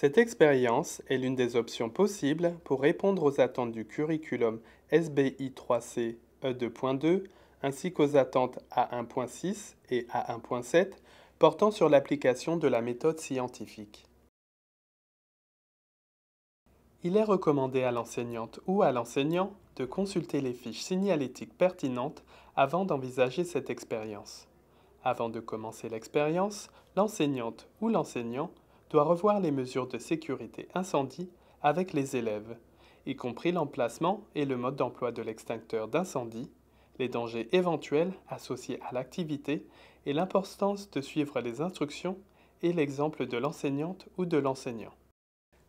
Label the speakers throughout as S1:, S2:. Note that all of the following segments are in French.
S1: Cette expérience est l'une des options possibles pour répondre aux attentes du curriculum SBI 3C E2.2 ainsi qu'aux attentes A1.6 et A1.7 portant sur l'application de la méthode scientifique. Il est recommandé à l'enseignante ou à l'enseignant de consulter les fiches signalétiques pertinentes avant d'envisager cette expérience. Avant de commencer l'expérience, l'enseignante ou l'enseignant doit revoir les mesures de sécurité incendie avec les élèves, y compris l'emplacement et le mode d'emploi de l'extincteur d'incendie, les dangers éventuels associés à l'activité et l'importance de suivre les instructions et l'exemple de l'enseignante ou de l'enseignant.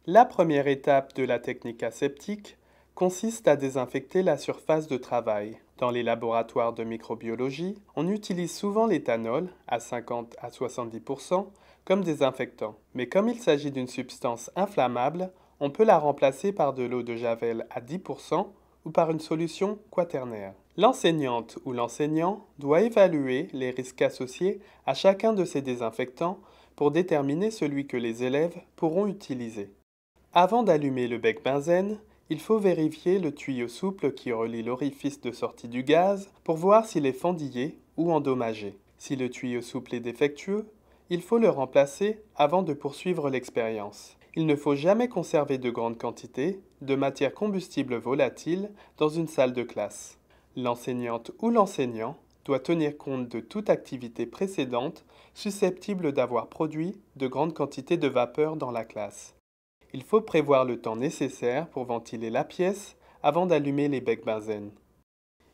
S1: La première étape de la technique aseptique consiste à désinfecter la surface de travail dans les laboratoires de microbiologie, on utilise souvent l'éthanol, à 50 à 70%, comme désinfectant. Mais comme il s'agit d'une substance inflammable, on peut la remplacer par de l'eau de Javel à 10% ou par une solution quaternaire. L'enseignante ou l'enseignant doit évaluer les risques associés à chacun de ces désinfectants pour déterminer celui que les élèves pourront utiliser. Avant d'allumer le bec benzène, il faut vérifier le tuyau souple qui relie l'orifice de sortie du gaz pour voir s'il est fendillé ou endommagé. Si le tuyau souple est défectueux, il faut le remplacer avant de poursuivre l'expérience. Il ne faut jamais conserver de grandes quantités de matière combustible volatile dans une salle de classe. L'enseignante ou l'enseignant doit tenir compte de toute activité précédente susceptible d'avoir produit de grandes quantités de vapeur dans la classe. Il faut prévoir le temps nécessaire pour ventiler la pièce avant d'allumer les becs benzène.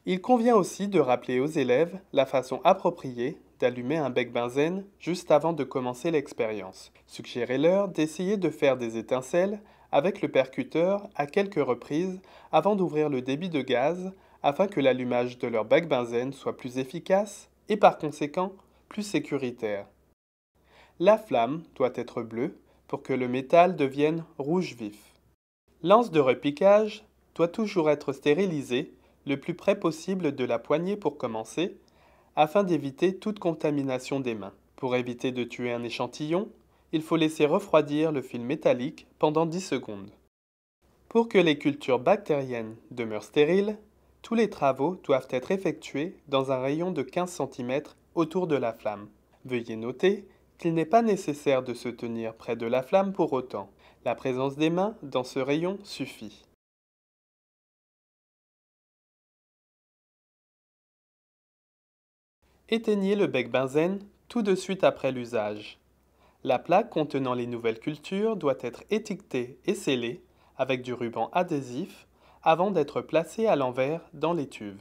S1: Il convient aussi de rappeler aux élèves la façon appropriée d'allumer un bec benzène juste avant de commencer l'expérience. Suggérez-leur d'essayer de faire des étincelles avec le percuteur à quelques reprises avant d'ouvrir le débit de gaz afin que l'allumage de leur bec benzène soit plus efficace et par conséquent plus sécuritaire. La flamme doit être bleue pour que le métal devienne rouge vif. L'anse de repiquage doit toujours être stérilisée le plus près possible de la poignée pour commencer, afin d'éviter toute contamination des mains. Pour éviter de tuer un échantillon, il faut laisser refroidir le fil métallique pendant 10 secondes. Pour que les cultures bactériennes demeurent stériles, tous les travaux doivent être effectués dans un rayon de 15 cm autour de la flamme. Veuillez noter il n'est pas nécessaire de se tenir près de la flamme pour autant. La présence des mains dans ce rayon suffit. Éteignez le bec benzène tout de suite après l'usage. La plaque contenant les nouvelles cultures doit être étiquetée et scellée avec du ruban adhésif avant d'être placée à l'envers dans l'étuve.